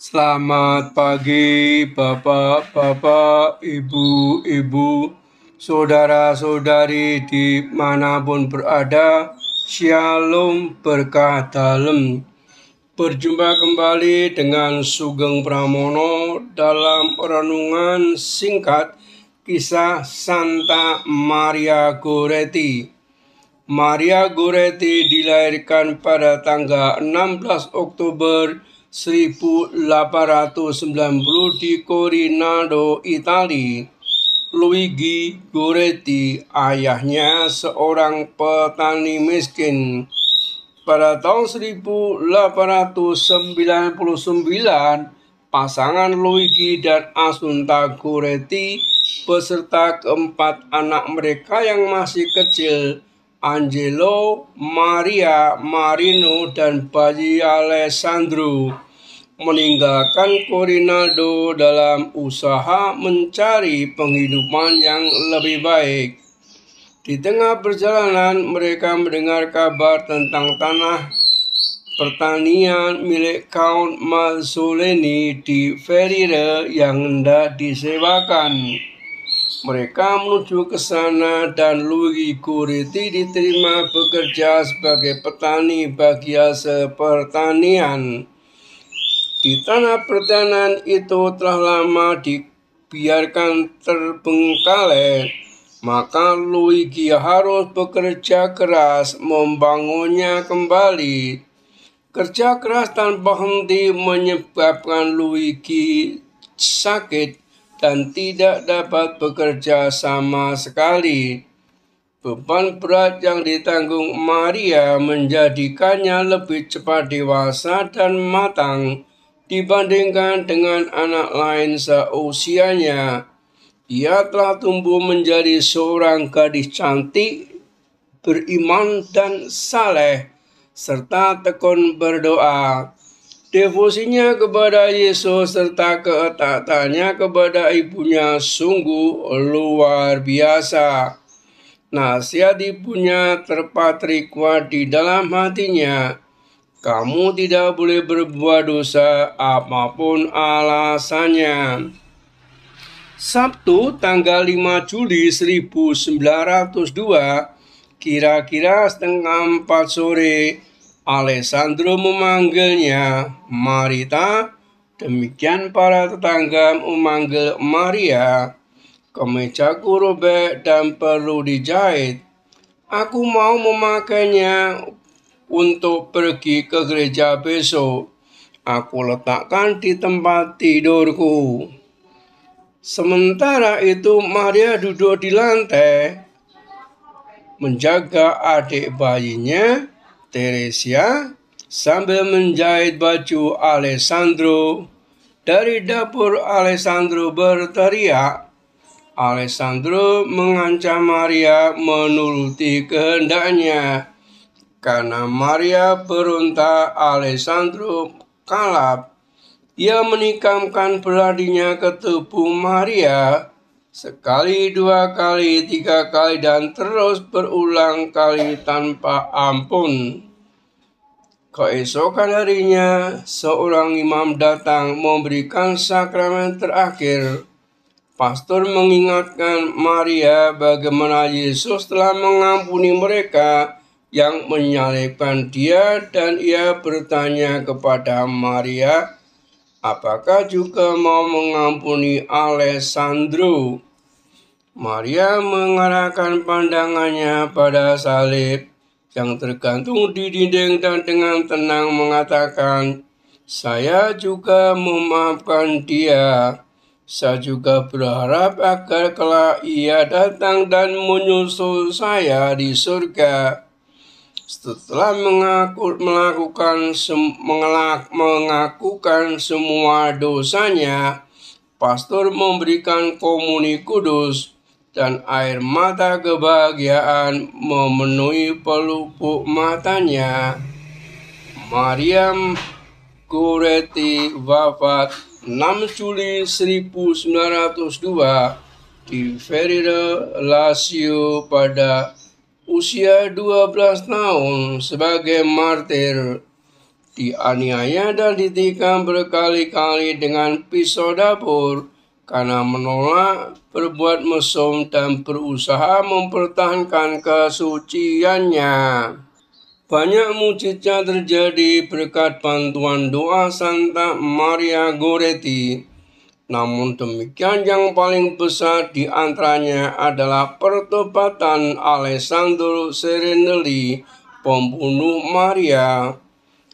Selamat pagi Bapak-bapak, Ibu-ibu, saudara-saudari di dimanapun berada. Shalom berkah dalam. Berjumpa kembali dengan Sugeng Pramono dalam renungan singkat kisah Santa Maria Goretti. Maria Goretti dilahirkan pada tanggal 16 Oktober 1890 di Corinado, Itali. Luigi Goretti, ayahnya seorang petani miskin. Pada tahun 1899, pasangan Luigi dan Asunta Goretti beserta keempat anak mereka yang masih kecil, Angelo, Maria, Marino, dan bayi Alessandro meninggalkan Corinado dalam usaha mencari penghidupan yang lebih baik. Di tengah perjalanan, mereka mendengar kabar tentang tanah pertanian milik Count Mazzoleni di Ferrire yang hendak disewakan. Mereka menuju ke sana dan Luigi Curiti diterima bekerja sebagai petani bagi hasil pertanian. Di tanah pertanian itu telah lama dibiarkan terbengkalai, maka Luigi harus bekerja keras membangunnya kembali. Kerja keras tanpa henti menyebabkan Luigi sakit dan tidak dapat bekerja sama sekali. Beban berat yang ditanggung Maria menjadikannya lebih cepat dewasa dan matang dibandingkan dengan anak lain seusianya. Ia telah tumbuh menjadi seorang gadis cantik, beriman dan saleh, serta tekun berdoa. Devosinya kepada Yesus serta keetatannya kepada ibunya sungguh luar biasa. Nasihat ibunya terpatri kuat di dalam hatinya kamu tidak boleh berbuat dosa apapun alasannya. Sabtu tanggal 5 Juli 1902, kira-kira setengah empat sore, Alessandro memanggilnya Marita, demikian para tetangga memanggil Maria. Kemeja robek dan perlu dijahit. Aku mau memakainya untuk pergi ke gereja besok. Aku letakkan di tempat tidurku. Sementara itu Maria duduk di lantai menjaga adik bayinya Teresia sambil menjahit baju Alessandro. Dari dapur Alessandro berteriak, Alessandro mengancam Maria menuruti kehendaknya karena Maria Perunta Alessandro kalap. Ia menikamkan beladinya ke tubuh Maria sekali, dua kali, tiga kali, dan terus berulang kali tanpa ampun. Keesokan harinya, seorang imam datang memberikan sakramen terakhir. Pastor mengingatkan Maria bagaimana Yesus telah mengampuni mereka yang menyalipkan dia dan ia bertanya kepada Maria, apakah juga mau mengampuni Alessandro? Maria mengarahkan pandangannya pada salib yang tergantung di dinding dan dengan tenang mengatakan, saya juga memaafkan dia. Saya juga berharap agar kelak ia datang dan menyusul saya di surga setelah mengaku, melakukan sem, mengelak, mengakukan semua dosanya, pastor memberikan komuni kudus dan air mata kebahagiaan memenuhi pelupuk matanya. Mariam Kureti wafat 6 Juli 1902 di Ferrero Lazio pada usia 12 tahun sebagai martir, dianiaya dan ditikam berkali-kali dengan pisau dapur karena menolak berbuat mesum dan berusaha mempertahankan kesuciannya. Banyak mujizat terjadi berkat bantuan doa Santa Maria Goretti namun demikian yang paling besar di antaranya adalah pertobatan Alessandro Serenelli, pembunuh Maria.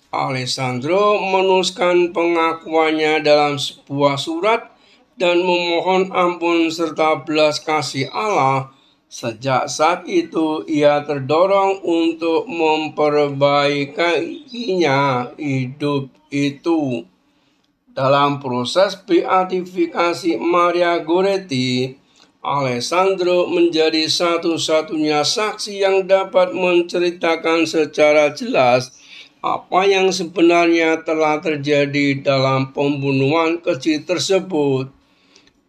Alessandro menuliskan pengakuannya dalam sebuah surat dan memohon ampun serta belas kasih Allah. Sejak saat itu ia terdorong untuk memperbaikinya hidup itu dalam proses beatifikasi Maria Goretti, Alessandro menjadi satu-satunya saksi yang dapat menceritakan secara jelas apa yang sebenarnya telah terjadi dalam pembunuhan kecil tersebut.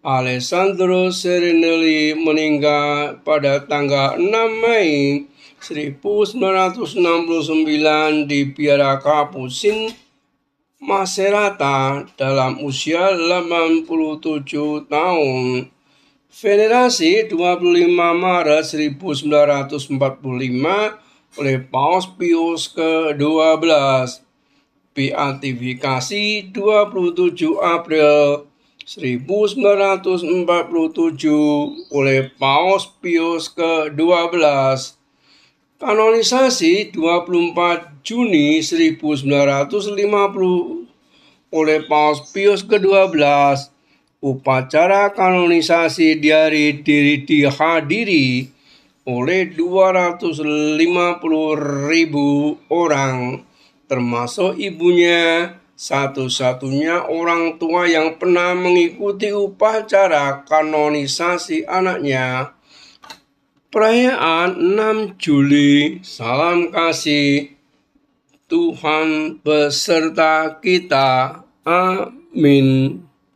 Alessandro Serenelli meninggal pada tanggal 6 Mei 1969 di Piara Kapusin. Maserata dalam usia 87 tahun. Federasi 25 Maret 1945 oleh Paus Pius ke-12. Beatifikasi 27 April 1947 oleh Paus Pius ke-12. Kanonisasi 24 Juni 1950 oleh Paus Pius ke-12 upacara kanonisasi dari diri dihadiri oleh 250 ribu orang termasuk ibunya satu-satunya orang tua yang pernah mengikuti upacara kanonisasi anaknya Perayaan 6 Juli, salam kasih Tuhan beserta kita. Amin.